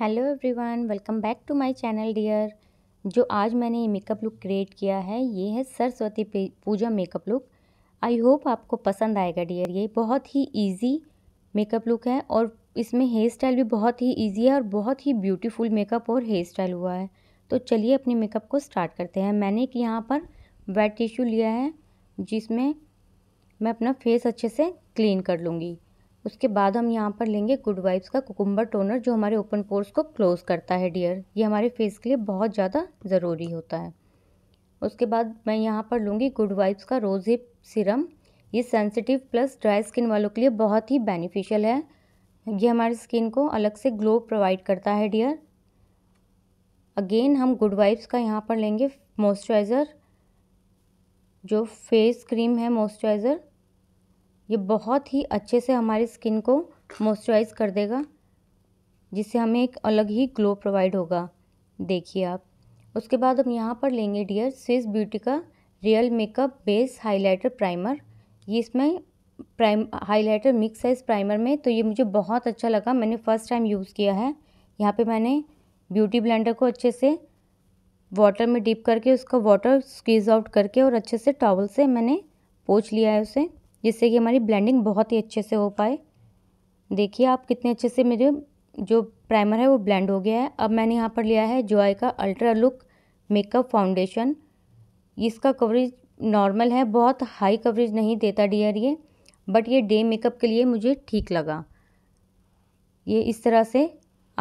hello everyone welcome back to my channel dear जो आज मैंने ये मेकअप लुक क्रिएट किया है ये है Saraswati Puja makeup look I hope आपको पसंद आएगा डियर ये बहुत ही इजी मेकअप लुक है और इसमें हेयर स्टाइल भी बहुत ही इजी है और बहुत ही ब्यूटीफुल मेकअप और हेयर स्टाइल हुआ है तो चलिए अपने मेकअप को स्टार्ट करते हैं मैंने एक यहाँ पर वेट टिश्यू लिया है जिसमें मैं अपना फेस अच्छे से क्लीन कर लूँगी उसके बाद हम यहाँ पर लेंगे गुड वाइब्स का कुकुम्बर टोनर जो हमारे ओपन पोर्स को क्लोज़ करता है डियर ये हमारे फेस के लिए बहुत ज़्यादा ज़रूरी होता है उसके बाद मैं यहाँ पर लूँगी गुड वाइब्स का रोज़ हिप सिरम ये सेंसिटिव प्लस ड्राई स्किन वालों के लिए बहुत ही बेनिफिशियल है ये हमारी स्किन को अलग से ग्लो प्रोवाइड करता है डियर अगेन हम गुड वाइब्स का यहाँ पर लेंगे मॉइस्चराइज़र जो फेस क्रीम है मॉइस्चराइज़र ये बहुत ही अच्छे से हमारी स्किन को मॉइस्चराइज कर देगा जिससे हमें एक अलग ही ग्लो प्रोवाइड होगा देखिए आप उसके बाद हम यहाँ पर लेंगे डियर स्विस ब्यूटी का real makeup base highlighter primer ये इसमें प्राइम हाइलाइटर मिक्स है इस प्राइमर में तो ये मुझे बहुत अच्छा लगा मैंने फ़र्स्ट टाइम यूज़ किया है यहाँ पे मैंने ब्यूटी ब्लेंडर को अच्छे से वाटर में डीप करके उसका वाटर स्क्वीज़ आउट करके और अच्छे से टॉवल से मैंने पोछ लिया है उसे जिससे कि हमारी ब्लेंडिंग बहुत ही अच्छे से हो पाए देखिए आप कितने अच्छे से मेरे जो प्राइमर है वो ब्लेंड हो गया है अब मैंने यहाँ पर लिया है जॉय का अल्ट्रा लुक मेकअप फाउंडेशन इसका कवरेज नॉर्मल है बहुत हाई कवरेज नहीं देता डियर e, ये बट ये डे मेकअप के लिए मुझे ठीक लगा ये इस तरह से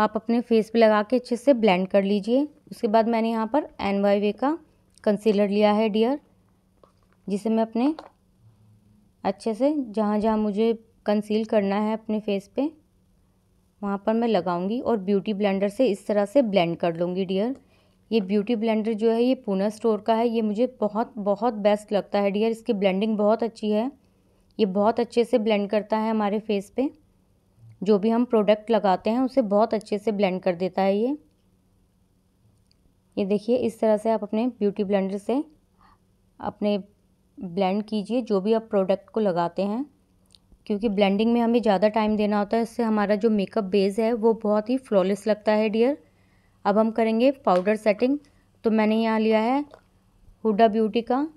आप अपने फेस पे लगा के अच्छे से ब्लेंड कर लीजिए उसके बाद मैंने यहाँ पर एन वाई वे का कंसीलर लिया है डियर जिसे मैं अपने अच्छे से जहाँ जहाँ मुझे कंसील करना है अपने फेस पे वहाँ पर मैं लगाऊंगी और ब्यूटी ब्लेंडर से इस तरह से ब्लेंड कर लूँगी डियर ये ब्यूटी ब्लेंडर जो है ये पूना स्टोर का है ये मुझे बहुत बहुत बेस्ट लगता है डियर इसकी ब्लेंडिंग बहुत अच्छी है ये बहुत अच्छे से ब्लेंड करता है हमारे फेस पे जो भी हम प्रोडक्ट लगाते हैं उसे बहुत अच्छे से ब्लेंड कर देता है ये ये देखिए इस तरह से आप अपने ब्यूटी ब्लेंडर से अपने ब्लेंड कीजिए जो भी आप प्रोडक्ट को लगाते हैं क्योंकि ब्लेंडिंग में हमें ज़्यादा टाइम देना होता है इससे हमारा जो मेकअप बेस है वो बहुत ही फ्लॉलेस लगता है डियर अब हम करेंगे पाउडर सेटिंग तो मैंने यहाँ लिया है हुडा ब्यूटी का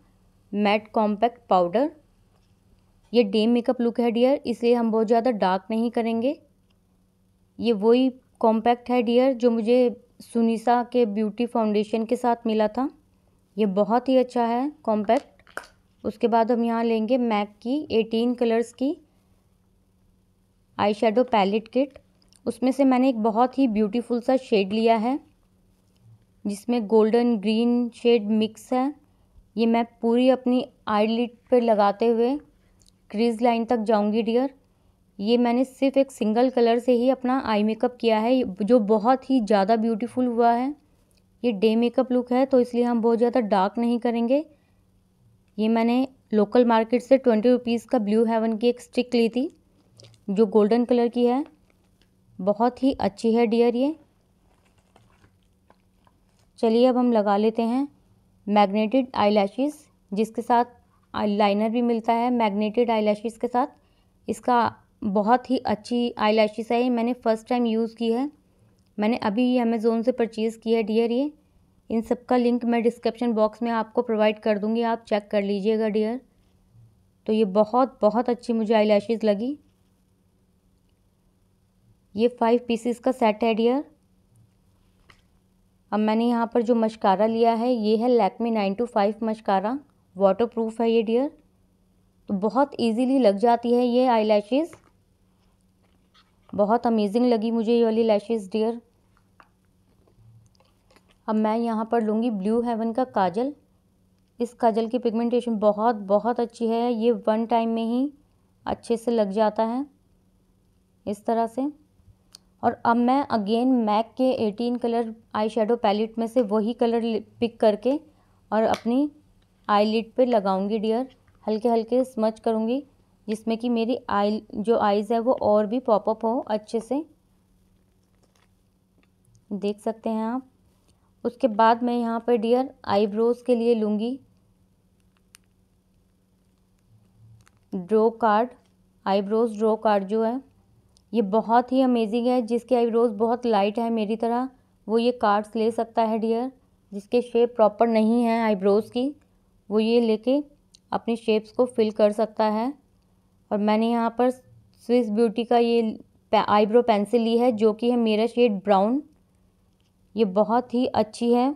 मैट कॉम्पैक्ट पाउडर ये डे मेकअप लुक है डियर इसलिए हम बहुत ज़्यादा डार्क नहीं करेंगे ये वही कॉम्पैक्ट है डियर जो मुझे सुनीसा के ब्यूटी फाउंडेशन के साथ मिला था ये बहुत ही अच्छा है कॉम्पैक्ट उसके बाद हम यहाँ लेंगे मैक की एटीन कलर्स की आई शेडो पैलेट किट उसमें से मैंने एक बहुत ही ब्यूटीफुल सा शेड लिया है जिसमें गोल्डन ग्रीन शेड मिक्स है ये मैं पूरी अपनी आई पर लगाते हुए क्रीज लाइन तक जाऊंगी डियर ये मैंने सिर्फ एक सिंगल कलर से ही अपना आई मेकअप किया है जो बहुत ही ज़्यादा ब्यूटीफुल हुआ है ये डे मेकअप लुक है तो इसलिए हम बहुत ज़्यादा डार्क नहीं करेंगे ये मैंने लोकल मार्केट से ट्वेंटी रुपीज़ का ब्लू हेवन की एक स्टिक ली थी जो गोल्डन कलर की है बहुत ही अच्छी है डियर ये चलिए अब हम लगा लेते हैं मैग्नेटेड आई जिसके साथ लाइनर भी मिलता है मैग्नेटेड आई के साथ इसका बहुत ही अच्छी आई है ये मैंने फ़र्स्ट टाइम यूज़ की है मैंने अभी ये अमेज़ोन से परचेज़ की है डियर ये इन सब का लिंक मैं डिस्क्रिप्शन बॉक्स में आपको प्रोवाइड कर दूँगी आप चेक कर लीजिएगा डियर तो ये बहुत बहुत अच्छी मुझे आई लगी ये फाइव पीसीस का सेट है डियर अब मैंने यहाँ पर जो मशकारा लिया है ये है Lakme nine two five mascara water proof है ये डियर तो बहुत इजीली लग जाती है ये आई बहुत अमेजिंग लगी मुझे ये वाली लैशेज़ डियर अब मैं यहाँ पर लूँगी ब्लू हेवन का काजल इस काजल की पिगमेंटेशन बहुत बहुत अच्छी है ये वन टाइम में ही अच्छे से लग जाता है इस तरह से और अब मैं अगेन मैक के eighteen colour eye shadow palette में से वही कलर पिक करके और अपनी आई लिड पर लगाऊँगी डियर हल्के हल्के स्मच करूँगी जिसमें कि मेरी आई जो आइज़ है वो और भी पॉपअप हो अच्छे से देख सकते हैं आप उसके बाद मैं यहाँ पर डियर आईब्रोज़ के लिए लूँगी draw card eyebrows draw card जो है ये बहुत ही अमेजिंग है जिसके आईब्रोज़ बहुत लाइट है मेरी तरह वो ये कार्ड्स ले सकता है डियर जिसके शेप प्रॉपर नहीं है आईब्रोज़ की वो ये लेके अपने शेप्स को फिल कर सकता है और मैंने यहाँ पर स्विस ब्यूटी का ये आईब्रो पेंसिल ली है जो कि है मेरा शेड ब्राउन ये बहुत ही अच्छी है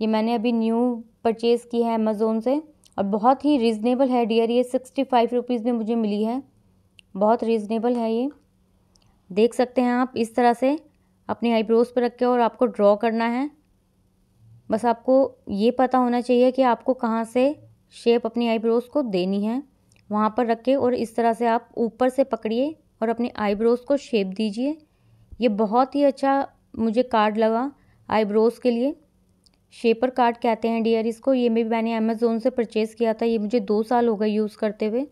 ये मैंने अभी न्यू परचेज़ की है अमेज़ोन से और बहुत ही रिजनेबल है डियर ये सिक्सटी फाइव रुपीज़ में मुझे मिली है बहुत रिजनेबल है ये देख सकते हैं आप इस तरह से अपने आईब्रोज़ पर रख के और आपको ड्रॉ करना है बस आपको ये पता होना चाहिए कि आपको कहाँ से शेप अपनी आईब्रोज़ को देनी है वहाँ पर रख के और इस तरह से आप ऊपर से पकड़िए और अपने आईब्रोज़ को शेप दीजिए ये बहुत ही अच्छा मुझे कार्ड लगा आईब्रोज़ के लिए शेपर कार्ड कहते हैं डियर इसको ये भी मैंने अमेज़ोन से परचेज़ किया था ये मुझे दो साल हो गए यूज़ करते हुए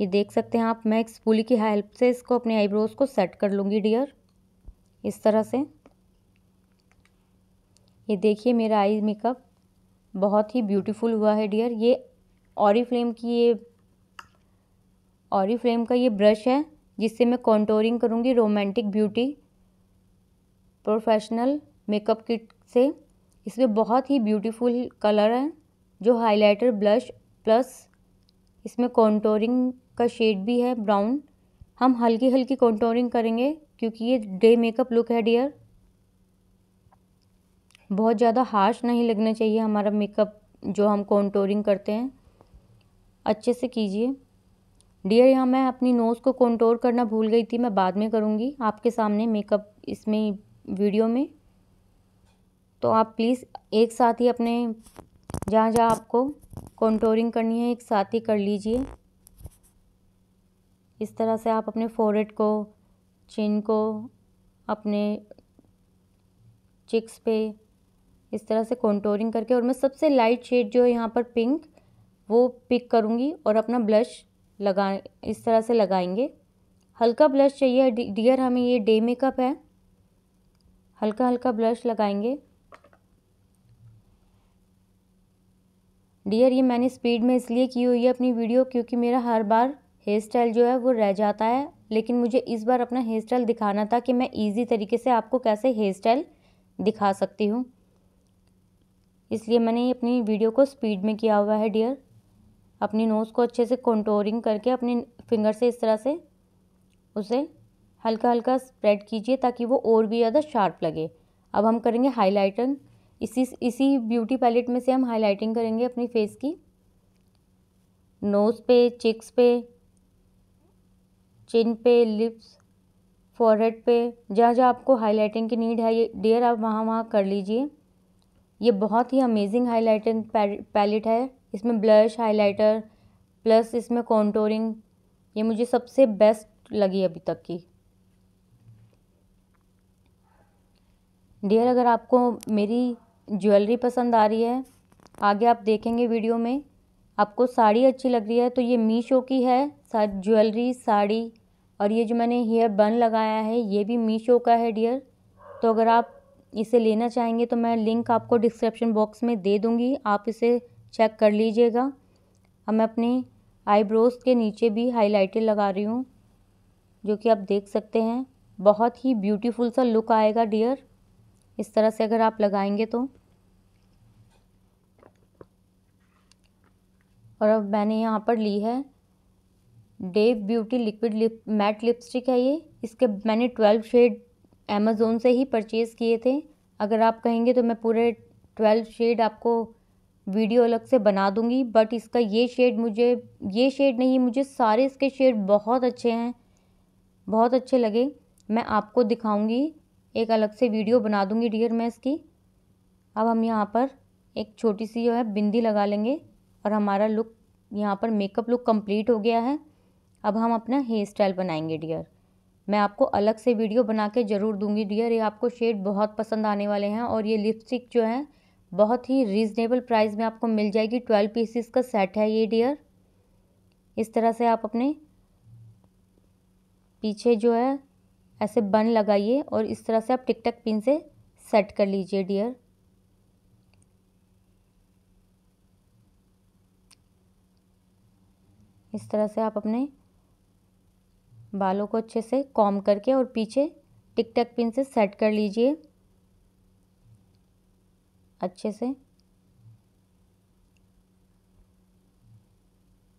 ये देख सकते हैं आप मैं एक स्पूली की हेल्प से इसको अपने आईब्रोज़ को सेट कर लूँगी डियर इस तरह से ये देखिए मेरा आई मेकअप बहुत ही ब्यूटीफुल हुआ है डियर ये और फ्लेम की ये ऑरी फ्लेम का ये ब्रश है जिससे मैं कॉन्टोरिंग करूँगी romantic beauty professional makeup kit से इसमें बहुत ही ब्यूटीफुल कलर है जो हाइलाइटर ब्लश प्लस इसमें कॉन्टोरिंग का शेड भी है ब्राउन हम हल्की हल्की कॉन्टोरिंग करेंगे क्योंकि ये डे मेकअप लुक है डियर बहुत ज़्यादा हार्श नहीं लगना चाहिए हमारा मेकअप जो हम कॉन्टोरिंग करते हैं अच्छे से कीजिए डियर यहाँ मैं अपनी नोज़ को कॉन्टोर करना भूल गई थी मैं बाद में करूँगी आपके सामने मेकअप इसमें वीडियो में तो आप प्लीज़ एक साथ ही अपने जहाँ जहाँ आपको कॉन्टोरिंग करनी है एक साथ ही कर लीजिए इस तरह से आप अपने फोरेड को चिन को अपने चिक्स पे इस तरह से कॉन्टोरिंग करके और मैं सबसे लाइट शेड जो है यहाँ पर पिंक वो पिक करूँगी और अपना ब्लश लगा इस तरह से लगाएंगे हल्का ब्लश चाहिए डियर हमें ये डे मेकअप है हल्का हल्का ब्लश लगाएंगे डियर ये मैंने स्पीड में इसलिए की हुई है अपनी वीडियो क्योंकि मेरा हर बार हेयर स्टाइल जो है वो रह जाता है लेकिन मुझे इस बार अपना हेयर स्टाइल दिखाना था कि मैं इजी तरीके से आपको कैसे हेयर स्टाइल दिखा सकती हूँ इसलिए मैंने अपनी वीडियो को स्पीड में किया हुआ है डियर अपनी नोज़ को अच्छे से कंटोरिंग करके अपने फिंगर से इस तरह से उसे हल्का हल्का स्प्रेड कीजिए ताकि वो और भी ज़्यादा शार्प लगे अब हम करेंगे हाइलाइटिंग इसी इसी ब्यूटी पैलेट में से हम हाइलाइटिंग करेंगे अपनी फेस की नोज़ पे चिक्स पे चिन पे लिप्स फॉरहेड पे जहाँ जहाँ आपको हाइलाइटिंग की नीड है ये डेयर आप वहाँ वहाँ कर लीजिए ये बहुत ही अमेजिंग हाइलाइटिंग पैलेट है इसमें ब्लश हाइलाइटर प्लस इसमें कॉन्टोरिंग ये मुझे सबसे बेस्ट लगी अभी तक की डियर अगर आपको मेरी ज्वेलरी पसंद आ रही है आगे आप देखेंगे वीडियो में आपको साड़ी अच्छी लग रही है तो ये मीशो की है ज्वेलरी साड़ी और ये जो मैंने हेयर बन लगाया है ये भी मीशो का है डियर तो अगर आप इसे लेना चाहेंगे तो मैं लिंक आपको डिस्क्रिप्शन बॉक्स में दे दूँगी आप इसे चेक कर लीजिएगा अब मैं अपनी आईब्रोज़ के नीचे भी हाईलाइटर लगा रही हूँ जो कि आप देख सकते हैं बहुत ही ब्यूटीफुल सा लुक आएगा डियर इस तरह से अगर आप लगाएंगे तो और अब मैंने यहाँ पर ली है डेव beauty liquid lip matte lipstick है ये इसके मैंने ट्वेल्व शेड अमेज़ोन से ही परचेज़ किए थे अगर आप कहेंगे तो मैं पूरे ट्वेल्व शेड आपको वीडियो अलग से बना दूंगी बट इसका ये शेड मुझे ये शेड नहीं मुझे सारे इसके शेड बहुत अच्छे हैं बहुत अच्छे लगे मैं आपको दिखाऊंगी एक अलग से वीडियो बना दूँगी डियर मैं इसकी अब हम यहाँ पर एक छोटी सी जो है बिंदी लगा लेंगे और हमारा लुक यहाँ पर मेकअप लुक कंप्लीट हो गया है अब हम अपना हेयर स्टाइल बनाएंगे डियर मैं आपको अलग से वीडियो बना के ज़रूर दूंगी डियर ये आपको शेड बहुत पसंद आने वाले हैं और ये लिपस्टिक जो है बहुत ही रीज़नेबल प्राइस में आपको मिल जाएगी ट्वेल्व पीसीस का सेट है ये डियर इस तरह से आप अपने पीछे जो है ऐसे बन लगाइए और इस तरह से आप टिक टक पिन से सेट कर लीजिए डियर इस तरह से आप अपने बालों को अच्छे से कॉम करके और पीछे टिक टक पिन से सेट कर लीजिए अच्छे से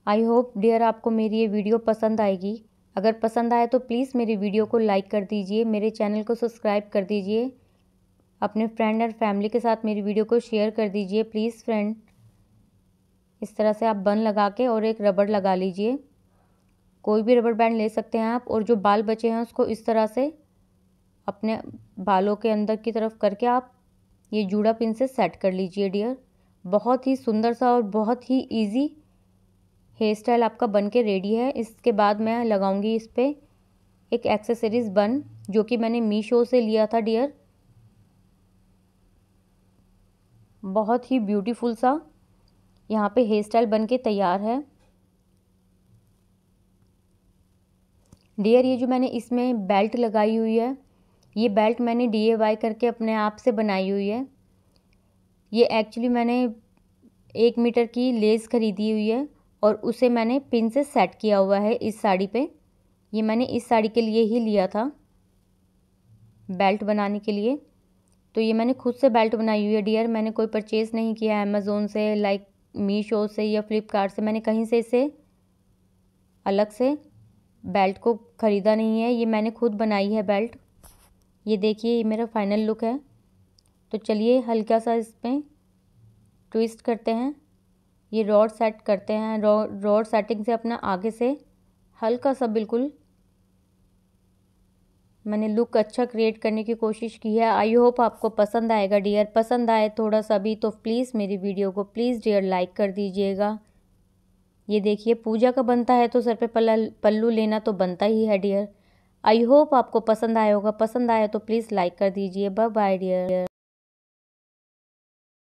आई होप डियर आपको मेरी ये वीडियो पसंद आएगी अगर पसंद आए तो प्लीज़ मेरी वीडियो को लाइक कर दीजिए मेरे चैनल को सब्सक्राइब कर दीजिए अपने फ्रेंड और फैमिली के साथ मेरी वीडियो को शेयर कर दीजिए प्लीज़ फ्रेंड इस तरह से आप बन लगा के और एक रबड़ लगा लीजिए कोई भी रबड़ बैंड ले सकते हैं आप और जो बाल बचे हैं उसको इस तरह से अपने बालों के अंदर की तरफ करके आप ये जूड़ा पिन से सेट कर लीजिए डियर बहुत ही सुंदर सा और बहुत ही ईजी हेयर स्टाइल आपका बन के रेडी है इसके बाद मैं लगाऊंगी इस पर एक एक्सेसरीज बन जो कि मैंने मीशो से लिया था डियर बहुत ही ब्यूटीफुल सा यहाँ पे हेयर स्टाइल बन के तैयार है डियर ये जो मैंने इसमें बेल्ट लगाई हुई है ये बेल्ट मैंने डी करके अपने आप से बनाई हुई है ये एक्चुअली मैंने एक मीटर की लेस ख़रीदी हुई है और उसे मैंने पिन से सेट किया हुआ है इस साड़ी पे ये मैंने इस साड़ी के लिए ही लिया था बेल्ट बनाने के लिए तो ये मैंने खुद से बेल्ट बनाई हुई है डियर मैंने कोई परचेज़ नहीं किया है अमेज़ोन से लाइक मीशो से या फ्लिपकार्ट से मैंने कहीं से इसे अलग से बेल्ट को ख़रीदा नहीं है ये मैंने खुद बनाई है बेल्ट ये देखिए ये मेरा फाइनल लुक है तो चलिए हल्का सा इसमें ट्विस्ट करते हैं ये रॉड सेट करते हैं रॉड सेटिंग से अपना आगे से हल्का सा बिल्कुल मैंने लुक अच्छा क्रिएट करने की कोशिश की है आई होप आपको पसंद आएगा डियर पसंद आए थोड़ा सा भी तो प्लीज़ मेरी वीडियो को प्लीज़ डियर लाइक कर दीजिएगा ये देखिए पूजा का बनता है तो सर पे पल्ला पल्लू लेना तो बनता ही है डियर आई होप आपको पसंद आया होगा पसंद आया तो प्लीज़ लाइक कर दीजिए बाय बाय डियर